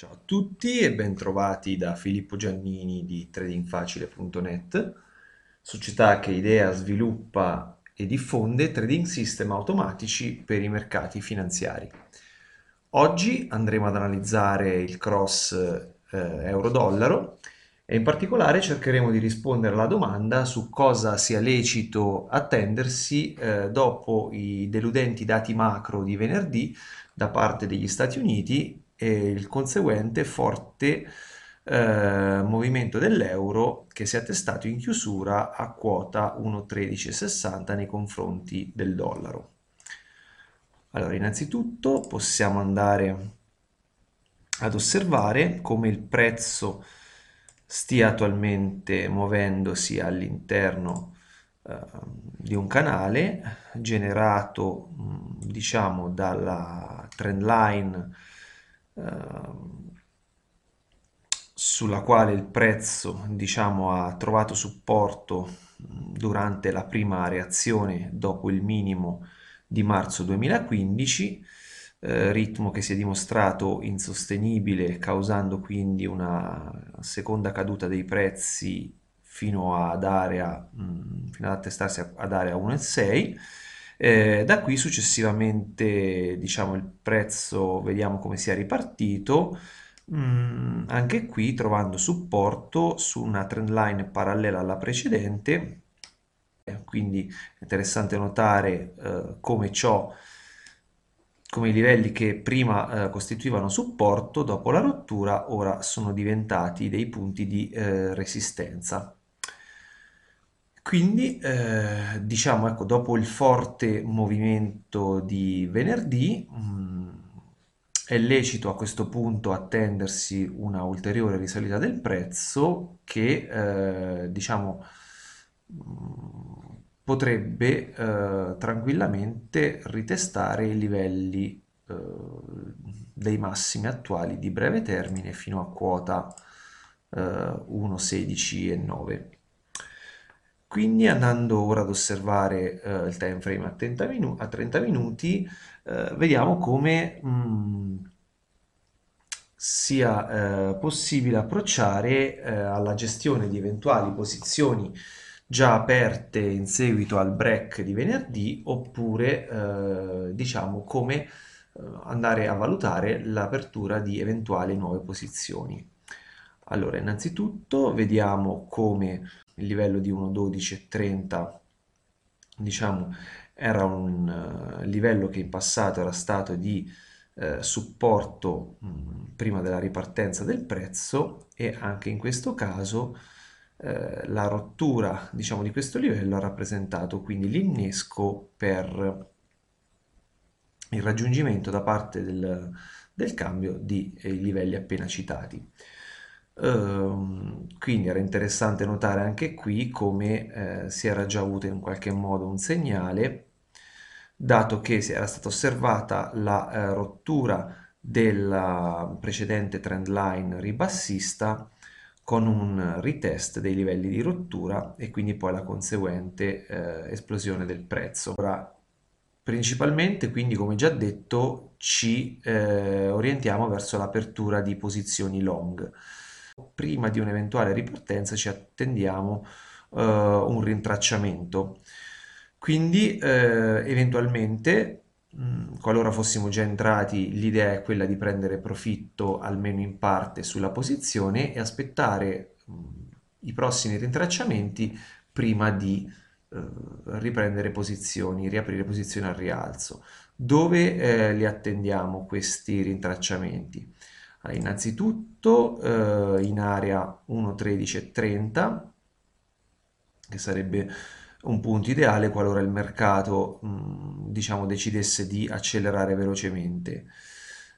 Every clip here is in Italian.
Ciao a tutti e bentrovati da Filippo Giannini di tradingfacile.net, società che idea, sviluppa e diffonde trading system automatici per i mercati finanziari. Oggi andremo ad analizzare il cross eh, euro-dollaro e in particolare cercheremo di rispondere alla domanda su cosa sia lecito attendersi eh, dopo i deludenti dati macro di venerdì da parte degli Stati Uniti e il conseguente forte eh, movimento dell'euro che si è attestato in chiusura a quota 1,1360 nei confronti del dollaro. Allora, innanzitutto possiamo andare ad osservare come il prezzo stia attualmente muovendosi all'interno eh, di un canale generato diciamo dalla trend line Ehm, sulla quale il prezzo diciamo, ha trovato supporto durante la prima reazione dopo il minimo di marzo 2015, eh, ritmo che si è dimostrato insostenibile causando quindi una seconda caduta dei prezzi fino ad area, mh, fino ad attestarsi ad area 1,6 eh, da qui successivamente, diciamo, il prezzo, vediamo come si è ripartito, mm, anche qui trovando supporto su una trend line parallela alla precedente, eh, quindi è interessante notare eh, come ciò come i livelli che prima eh, costituivano supporto, dopo la rottura ora sono diventati dei punti di eh, resistenza. Quindi, eh, diciamo, ecco, dopo il forte movimento di venerdì, mh, mm, è lecito a questo punto attendersi una ulteriore risalita del prezzo che, eh, diciamo, mh, mm, potrebbe eh, tranquillamente ritestare i livelli eh, dei massimi attuali di breve termine fino a quota 1,16 eh, e 9. Quindi andando ora ad osservare eh, il time frame a 30, minu a 30 minuti, eh, vediamo come mh, mm, sia eh, possibile approcciare eh, alla gestione di eventuali posizioni già aperte in seguito al break di venerdì oppure eh, diciamo come eh, andare a valutare l'apertura di eventuali nuove posizioni. Allora, innanzitutto vediamo come il livello di 1.12.30 diciamo era un eh, livello che in passato era stato di eh, supporto mh, prima della ripartenza del prezzo e anche in questo caso eh, la rottura diciamo di questo livello ha rappresentato quindi l'innesco per il raggiungimento da parte del, del cambio dei eh, livelli appena citati. Ehm, quindi era interessante notare anche qui come eh, si era già avuto in qualche modo un segnale, dato che si era stata osservata la eh, rottura della precedente trend line ribassista con un retest dei livelli di rottura e quindi poi la conseguente eh, esplosione del prezzo. Ora, principalmente quindi come già detto ci eh, orientiamo verso l'apertura di posizioni long prima di un'eventuale ripartenza ci attendiamo eh, un rintracciamento. Quindi eh, eventualmente, mh, qualora fossimo già entrati, l'idea è quella di prendere profitto almeno in parte sulla posizione e aspettare mh, i prossimi rintracciamenti prima di eh, riprendere posizioni, riaprire posizioni al rialzo. Dove eh, li attendiamo questi rintracciamenti? innanzitutto eh, in area 1.13.30, che sarebbe un punto ideale qualora il mercato mh, diciamo, decidesse di accelerare velocemente.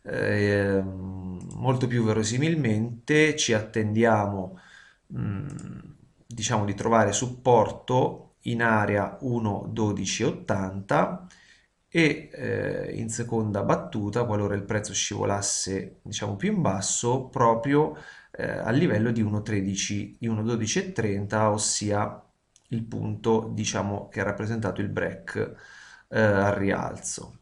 Eh, molto più verosimilmente ci attendiamo mh, diciamo, di trovare supporto in area 1.12.80 e eh, in seconda battuta, qualora il prezzo scivolasse diciamo più in basso, proprio eh, al livello di 1.13, di 1.12.30, ossia il punto diciamo che ha rappresentato il break eh, al rialzo.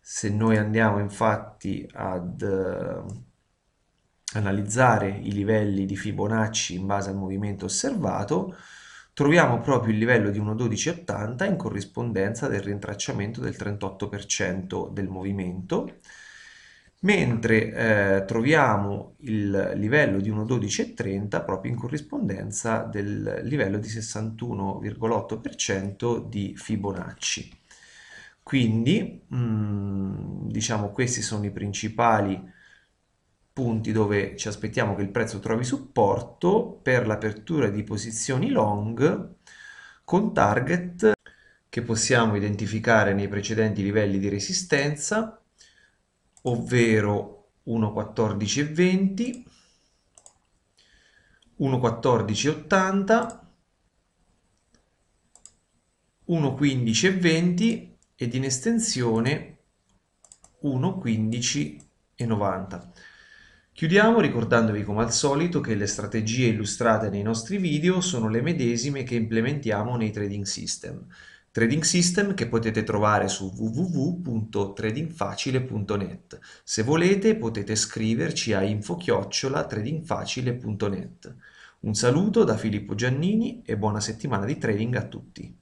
Se noi andiamo infatti ad eh, analizzare i livelli di Fibonacci in base al movimento osservato, troviamo proprio il livello di 1.1280 in corrispondenza del rintracciamento del 38% del movimento, mentre eh, troviamo il livello di 1.12.30 proprio in corrispondenza del livello di 61,8% di Fibonacci. Quindi, mh, mm, diciamo, questi sono i principali punti dove ci aspettiamo che il prezzo trovi supporto per l'apertura di posizioni long con target che possiamo identificare nei precedenti livelli di resistenza ovvero 1.1420 1.1480 1.15.20 ed in estensione 1.15.90 Chiudiamo ricordandovi come al solito che le strategie illustrate nei nostri video sono le medesime che implementiamo nei trading system. Trading System che potete trovare su www.tradingfacile.net. Se volete potete scriverci a info-tradingfacile.net. Un saluto da Filippo Giannini e buona settimana di trading a tutti.